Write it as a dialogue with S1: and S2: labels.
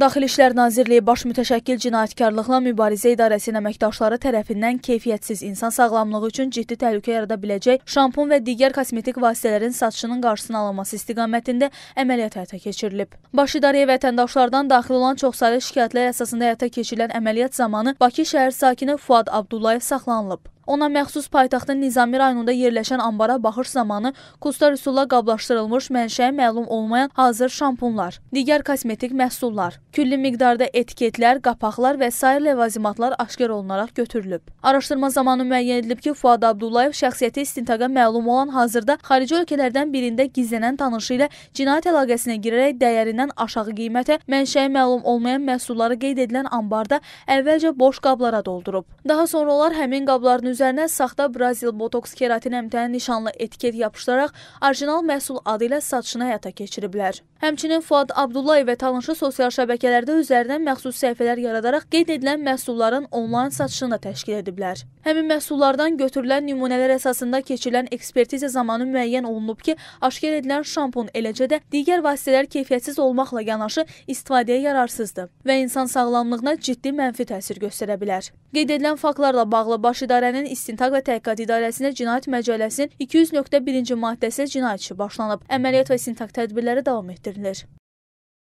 S1: Daxili İşlər Nazirliyi Baş Mütəşəkkil Cinayətkarlıqla Mübarizə İdarəsinin əməkdaşları tərəfindən keyfiyyətsiz insan sağlamlığı üçün ciddi təhlükə yarada biləcək şampun və digər kosmetik vasitələrin satışının qarşısının alınması istiqamətində əməliyyat həyata keçirilib. Baş İdarəyə vətəndaşlardan daxil olan çoxsaylı şikayətlər əsasında həyata keçirilən əməliyyat zamanı Bakı şəhər sakini Fuad Abdullayev saxlanılıb. Ona məxsus paytaxtın Nizami rayonunda yerləşən ambara baxış zamanı kusta rüsulla qablaşdırılmış mənşəyə məlum olmayan hazır şampunlar, digər kosmetik məhsullar, külli miqdarda etiketlər, qapaqlar və s. levazimatlar aşkar olunaraq götürülüb. Araşdırma zamanı müəyyən edilib ki, Fuad Abdullayev şəxsiyyəti istintaqa məlum olan hazırda xarici ölkələrdən birində gizlənən tanışı ilə cinayət əlaqəsinə girərək dəyərindən aşağı qiymətə mənşəyə məlum olmayan məhsulları qeyd edilən ambarda əvvəlcə boş qablara doldurub. Daha sonra onlar həmin qabların üzərində Üzərinə saxta Brazil botoks keratin əmtənin nişanlı etiket yapışdıraraq orijinal məhsul adı ilə satışını həyata keçiriblər. Həmçinin Fuad Abdullayev və tanışı sosial şəbəkələrdə üzərinə məxsus səhifələr yaradaraq qeyd edilən məhsulların onlayn satışını da təşkil ediblər. Həmin məhsullardan götürülən nümunələr əsasında keçirilən ekspertiza zamanı müəyyən olunub ki, aşkar edilən şampun eləcə də digər vasitələr keyfiyyətsiz olmaqla yanaşı istifadəyə yararsızdır və insan sağlamlığına ciddi mənfi təsir göstərə bilər. Qeyd edilən faktlarla bağlı baş idarənin Məcəllənin İstintaq və Təhqiqat İdarəsinə Cinayət Məcəlləsinin 200.1-ci maddəsi cinayət işi başlanıb. Əməliyyat və istintaq tədbirləri davam etdirilir.